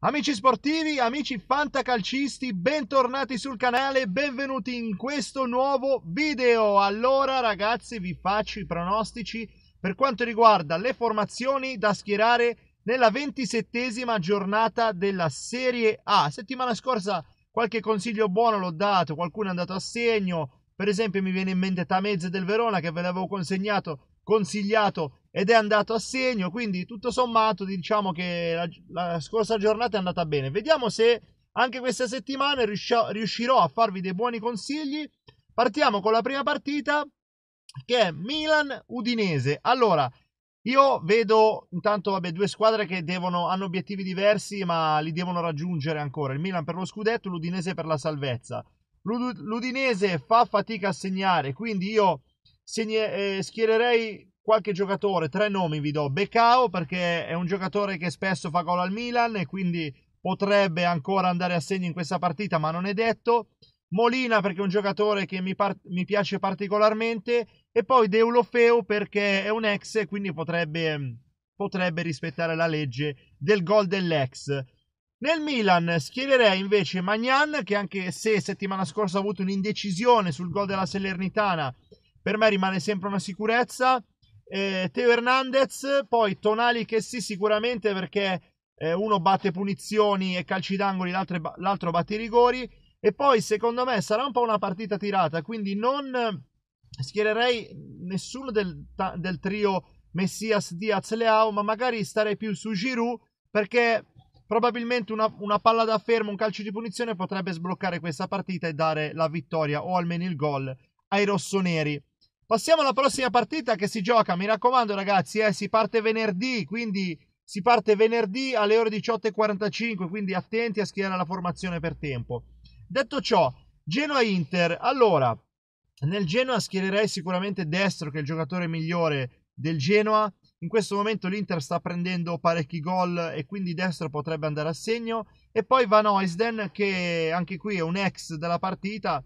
Amici sportivi, amici fantacalcisti, bentornati sul canale, benvenuti in questo nuovo video. Allora ragazzi vi faccio i pronostici per quanto riguarda le formazioni da schierare nella ventisettesima giornata della Serie A. Settimana scorsa qualche consiglio buono l'ho dato, qualcuno è andato a segno, per esempio mi viene in mente Tamez del Verona che ve l'avevo consegnato, consigliato ed è andato a segno, quindi tutto sommato diciamo che la, la scorsa giornata è andata bene. Vediamo se anche questa settimana riuscirò, riuscirò a farvi dei buoni consigli. Partiamo con la prima partita che è Milan-Udinese. Allora, io vedo intanto vabbè, due squadre che devono, hanno obiettivi diversi ma li devono raggiungere ancora. Il Milan per lo scudetto, l'Udinese per la salvezza. L'Udinese fa fatica a segnare, quindi io segne, eh, schiererei qualche giocatore, tre nomi vi do, Becao perché è un giocatore che spesso fa gol al Milan e quindi potrebbe ancora andare a segno in questa partita ma non è detto, Molina perché è un giocatore che mi, par- mi piace particolarmente e poi Deulofeu perché è un ex e quindi potrebbe, potrebbe rispettare la legge del gol dell'ex. Nel Milan schiererei invece Magnan che anche se settimana scorsa ha avuto un'indecisione sul gol della Salernitana per me rimane sempre una sicurezza eh, Teo Hernandez, poi Tonali che sì sicuramente perché eh, uno batte punizioni e calci d'angoli, l'altro, l'altro batte i rigori. E poi secondo me sarà un po' una partita tirata, quindi non schiererei nessuno del, del trio Messias, Diaz, Leao, ma magari starei più su Giroud perché probabilmente una, una, palla da fermo, un calcio di punizione potrebbe sbloccare questa partita e dare la vittoria o almeno il gol ai rossoneri. Passiamo alla prossima partita che si gioca, mi raccomando ragazzi, eh, si parte venerdì, quindi si parte venerdì alle ore 18.45, quindi attenti a schierare la formazione per tempo. Detto ciò, Genoa-Inter, allora, nel Genoa schiererei sicuramente Destro che è il giocatore migliore del Genoa, in questo momento l'Inter sta prendendo parecchi gol e quindi Destro potrebbe andare a segno, e poi Van Oisden che anche qui è un ex della partita,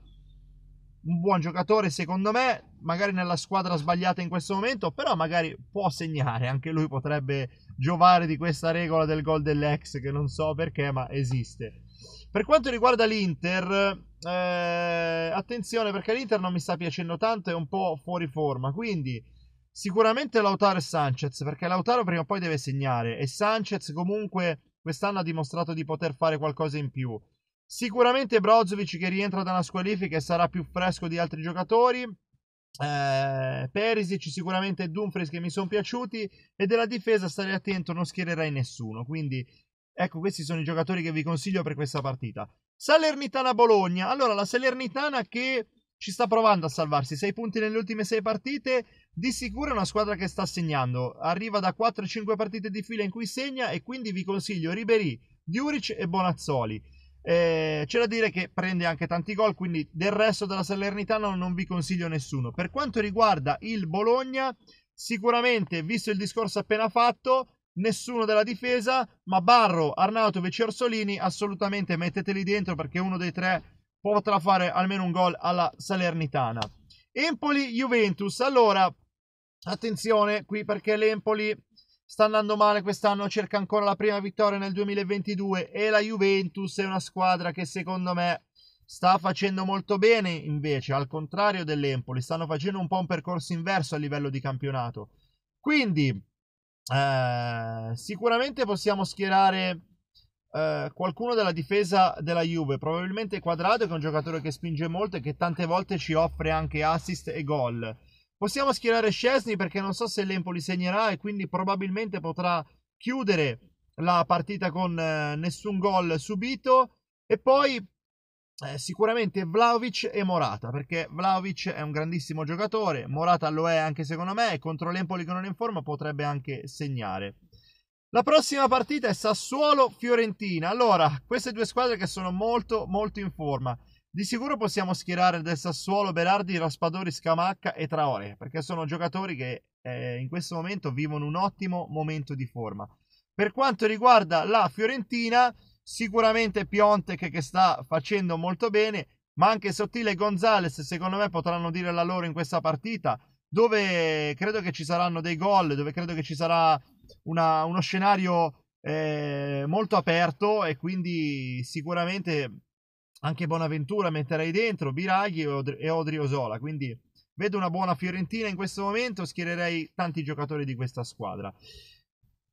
un buon giocatore secondo me, magari nella squadra sbagliata in questo momento, però magari può segnare, anche lui potrebbe giovare di questa regola del gol dell'ex che non so perché, ma esiste. Per quanto riguarda l'Inter, eh, attenzione perché l'Inter non mi sta piacendo tanto, è un po' fuori forma, quindi sicuramente Lautaro e Sanchez, perché Lautaro prima o poi deve segnare e Sanchez comunque quest'anno ha dimostrato di poter fare qualcosa in più. Sicuramente Brozovic che rientra da una squalifica e sarà più fresco di altri giocatori, eh, Perisic sicuramente Dumfries che mi sono piaciuti e della difesa stare attento non schiererai nessuno quindi ecco questi sono i giocatori che vi consiglio per questa partita Salernitana Bologna allora la Salernitana che ci sta provando a salvarsi 6 punti nelle ultime 6 partite di sicuro è una squadra che sta segnando arriva da 4-5 partite di fila in cui segna e quindi vi consiglio Ribery, Diuric e Bonazzoli eh, c'è da dire che prende anche tanti gol, quindi del resto della Salernitana non vi consiglio nessuno. Per quanto riguarda il Bologna, sicuramente, visto il discorso appena fatto, nessuno della difesa, ma Barro, Arnautovic e Orsolini assolutamente metteteli dentro perché uno dei tre potrà fare almeno un gol alla Salernitana. Empoli-Juventus, allora, attenzione qui perché l'Empoli sta andando male quest'anno, cerca ancora la prima vittoria nel 2022 e la Juventus è una squadra che secondo me sta facendo molto bene invece, al contrario dell'Empoli, stanno facendo un po' un percorso inverso a livello di campionato. Quindi eh, sicuramente possiamo schierare eh, qualcuno della difesa della Juve, probabilmente Quadrado che è un giocatore che spinge molto e che tante volte ci offre anche assist e gol. Possiamo schierare Scesni perché non so se l'Empoli segnerà e quindi probabilmente potrà chiudere la partita con eh, nessun gol subito. E poi eh, sicuramente Vlaovic e Morata, perché Vlaovic è un grandissimo giocatore, Morata lo è anche secondo me, e contro l'Empoli che non è in forma potrebbe anche segnare. La prossima partita è Sassuolo-Fiorentina. Allora, queste due squadre che sono molto, molto in forma. Di sicuro possiamo schierare del Sassuolo Berardi, Raspadori, Scamacca e Traore, perché sono giocatori che eh, in questo momento vivono un ottimo momento di forma. Per quanto riguarda la Fiorentina, sicuramente Piontek che sta facendo molto bene, ma anche Sottile e Gonzales secondo me potranno dire la loro in questa partita, dove credo che ci saranno dei gol, dove credo che ci sarà una, uno scenario eh, molto aperto e quindi sicuramente anche Bonaventura metterei dentro, Biraghi e Odri Osola, quindi vedo una buona Fiorentina in questo momento, schiererei tanti giocatori di questa squadra.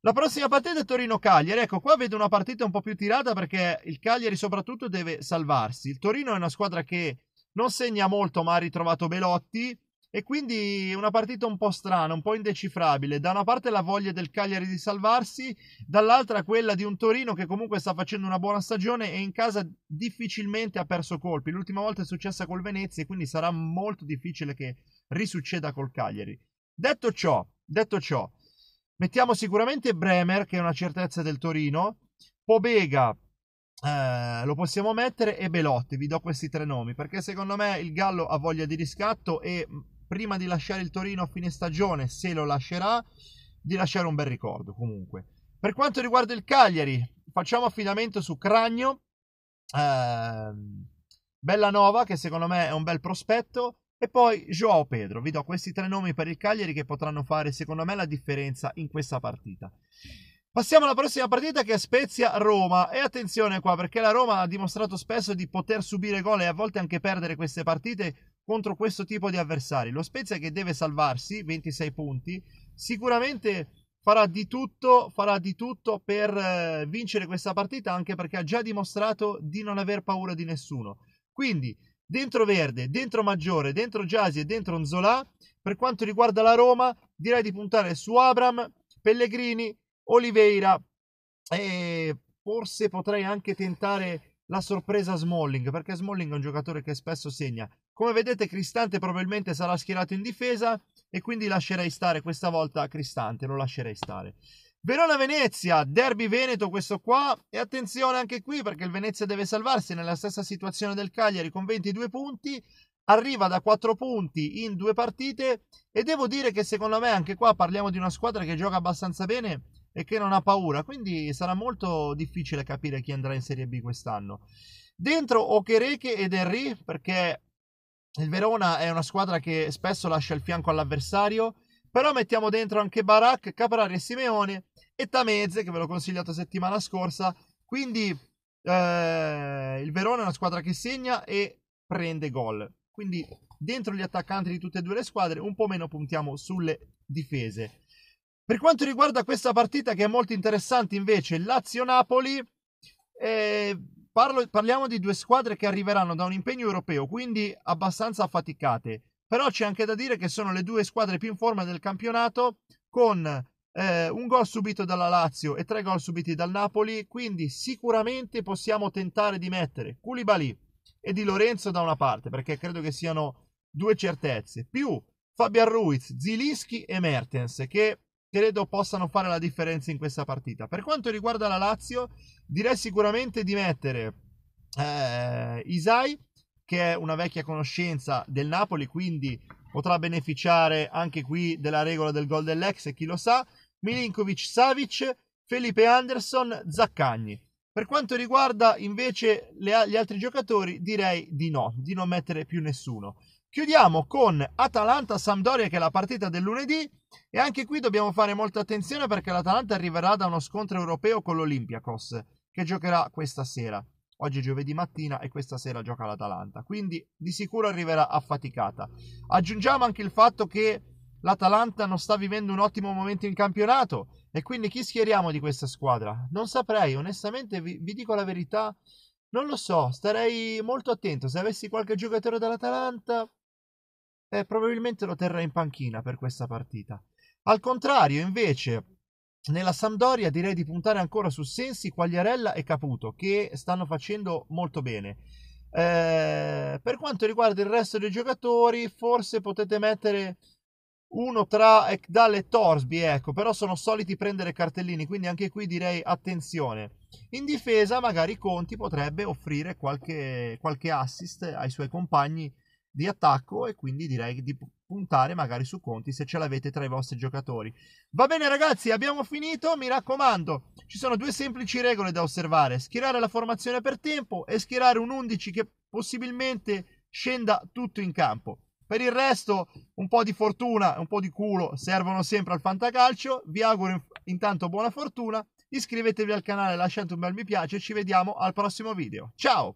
La prossima partita è Torino-Cagliari, ecco qua vedo una partita un po' più tirata perché il Cagliari soprattutto deve salvarsi, il Torino è una squadra che non segna molto ma ha ritrovato Belotti, e quindi una partita un po' strana, un po' indecifrabile. Da una parte la voglia del Cagliari di salvarsi, dall'altra quella di un Torino che comunque sta facendo una buona stagione e in casa difficilmente ha perso colpi. L'ultima volta è successa col Venezia e quindi sarà molto difficile che risucceda col Cagliari. Detto ciò, detto ciò, mettiamo sicuramente Bremer, che è una certezza del Torino, Pobega, eh, lo possiamo mettere e Belotti, vi do questi tre nomi perché secondo me il Gallo ha voglia di riscatto e mm, prima di lasciare il Torino a fine stagione, se lo lascerà, di lasciare un bel ricordo comunque. Per quanto riguarda il Cagliari, facciamo affidamento su Cragno, eh, Bellanova che secondo me è un bel prospetto, e poi Joao Pedro. Vi do questi tre nomi per il Cagliari che potranno fare secondo me la differenza in questa partita. Passiamo alla prossima partita che è Spezia-Roma e attenzione qua perché la Roma ha dimostrato spesso di poter subire gol e a volte anche perdere queste partite contro questo tipo di avversari. Lo Spezia che deve salvarsi, 26 punti, sicuramente farà di tutto, farà di tutto per eh, vincere questa partita, anche perché ha già dimostrato di non aver paura di nessuno. Quindi, dentro Verde, dentro Maggiore, dentro Giasi e dentro Nzola, per quanto riguarda la Roma, direi di puntare su Abram, Pellegrini, Oliveira e forse potrei anche tentare la sorpresa Smalling, perché Smalling è un giocatore che spesso segna. Come vedete Cristante probabilmente sarà schierato in difesa e quindi lascerei stare questa volta Cristante, lo lascerei stare. Verona-Venezia, derby Veneto questo qua e attenzione anche qui perché il Venezia deve salvarsi nella stessa situazione del Cagliari con 22 punti, arriva da 4 punti in due partite e devo dire che secondo me anche qua parliamo di una squadra che gioca abbastanza bene e che non ha paura, quindi sarà molto difficile capire chi andrà in Serie B quest'anno. Dentro Okereke ed Henry perché il Verona è una squadra che spesso lascia il fianco all'avversario, però mettiamo dentro anche Barak, Caprari e Simeone e Tamezze, che ve l'ho consigliato settimana scorsa. Quindi eh, il Verona è una squadra che segna e prende gol. Quindi dentro gli attaccanti di tutte e due le squadre un po' meno puntiamo sulle difese. Per quanto riguarda questa partita che è molto interessante invece, Lazio-Napoli, eh, Parlo, parliamo di due squadre che arriveranno da un impegno europeo, quindi abbastanza affaticate. Però c'è anche da dire che sono le due squadre più in forma del campionato, con eh, un gol subito dalla Lazio e tre gol subiti dal Napoli. Quindi sicuramente possiamo tentare di mettere Koulibaly e Di Lorenzo da una parte, perché credo che siano due certezze. Più Fabian Ruiz, Zilischi e Mertens, che credo possano fare la differenza in questa partita. Per quanto riguarda la Lazio, direi sicuramente di mettere eh, Isai, che è una vecchia conoscenza del Napoli, quindi potrà beneficiare anche qui della regola del gol dell'ex, chi lo sa, Milinkovic Savic, Felipe Anderson, Zaccagni. Per quanto riguarda invece le, gli altri giocatori, direi di no, di non mettere più nessuno. Chiudiamo con Atalanta-Sampdoria, che è la partita del lunedì. E anche qui dobbiamo fare molta attenzione perché l'Atalanta arriverà da uno scontro europeo con l'Olympiakos, che giocherà questa sera. Oggi è giovedì mattina e questa sera gioca l'Atalanta. Quindi di sicuro arriverà affaticata. Aggiungiamo anche il fatto che l'Atalanta non sta vivendo un ottimo momento in campionato. E quindi chi schieriamo di questa squadra? Non saprei, onestamente vi, vi dico la verità. Non lo so, starei molto attento. Se avessi qualche giocatore dall'Atalanta, eh, probabilmente lo terrà in panchina per questa partita. Al contrario, invece, nella Sampdoria direi di puntare ancora su Sensi, Quagliarella e Caputo, che stanno facendo molto bene. Eh, per quanto riguarda il resto dei giocatori, forse potete mettere uno tra Ekdal e Torsby, ecco, però sono soliti prendere cartellini, quindi anche qui direi attenzione. In difesa magari Conti potrebbe offrire qualche, qualche assist ai suoi compagni di attacco e quindi direi di puntare magari su Conti se ce l'avete tra i vostri giocatori. Va bene ragazzi, abbiamo finito, mi raccomando, ci sono due semplici regole da osservare, schierare la formazione per tempo e schierare un 11 che possibilmente scenda tutto in campo. Per il resto, un po' di fortuna e un po' di culo servono sempre al fantacalcio. Vi auguro intanto buona fortuna. Iscrivetevi al canale, lasciate un bel mi piace e ci vediamo al prossimo video. Ciao!